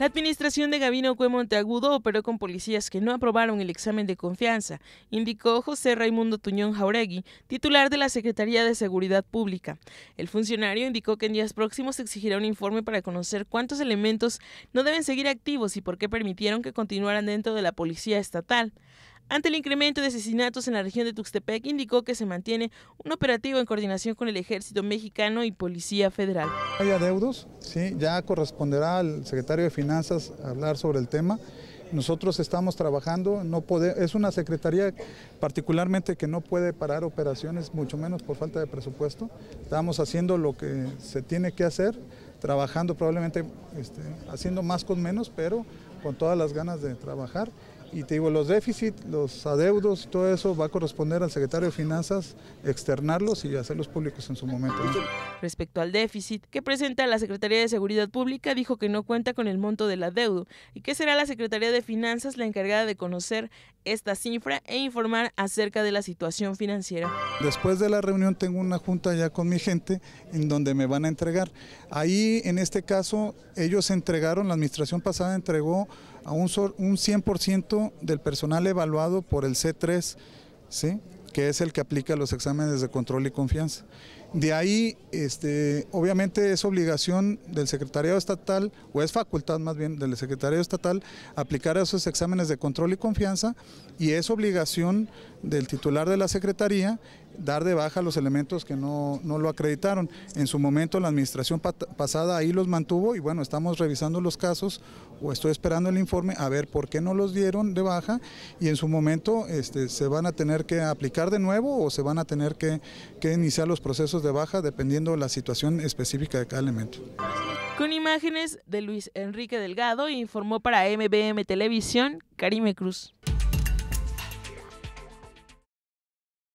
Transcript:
La administración de Gabino Cue Monteagudo operó con policías que no aprobaron el examen de confianza, indicó José Raimundo Tuñón Jauregui, titular de la Secretaría de Seguridad Pública. El funcionario indicó que en días próximos exigirá un informe para conocer cuántos elementos no deben seguir activos y por qué permitieron que continuaran dentro de la policía estatal. Ante el incremento de asesinatos en la región de Tuxtepec, indicó que se mantiene un operativo en coordinación con el Ejército Mexicano y Policía Federal. Hay adeudos, sí, ya corresponderá al secretario de Finanzas hablar sobre el tema. Nosotros estamos trabajando, no es una secretaría particularmente que no puede parar operaciones, mucho menos por falta de presupuesto. Estamos haciendo lo que se tiene que hacer, trabajando probablemente, este, haciendo más con menos, pero con todas las ganas de trabajar y te digo, los déficits, los adeudos, todo eso va a corresponder al secretario de Finanzas externarlos y hacerlos públicos en su momento. Respecto al déficit que presenta la Secretaría de Seguridad Pública, dijo que no cuenta con el monto del adeudo y que será la Secretaría de Finanzas la encargada de conocer esta cifra e informar acerca de la situación financiera. Después de la reunión tengo una junta ya con mi gente en donde me van a entregar. Ahí, en este caso, ellos entregaron, la administración pasada entregó a un, 100% del personal evaluado por el C3, ¿sí? que es el que aplica los exámenes de control y confianza. De ahí, este, obviamente es obligación del secretario Estatal, o es facultad más bien del secretario Estatal, aplicar esos exámenes de control y confianza, y es obligación del titular de la Secretaría dar de baja los elementos que no, lo acreditaron. En su momento la administración pasada ahí los mantuvo y bueno, estamos revisando los casos o estoy esperando el informe a ver por qué no los dieron de baja y en su momento este, se van a tener que aplicar de nuevo o se van a tener que, que iniciar los procesos de baja dependiendo la situación específica de cada elemento. Con imágenes de Luis Enrique Delgado informó para MBM Televisión Karime Cruz.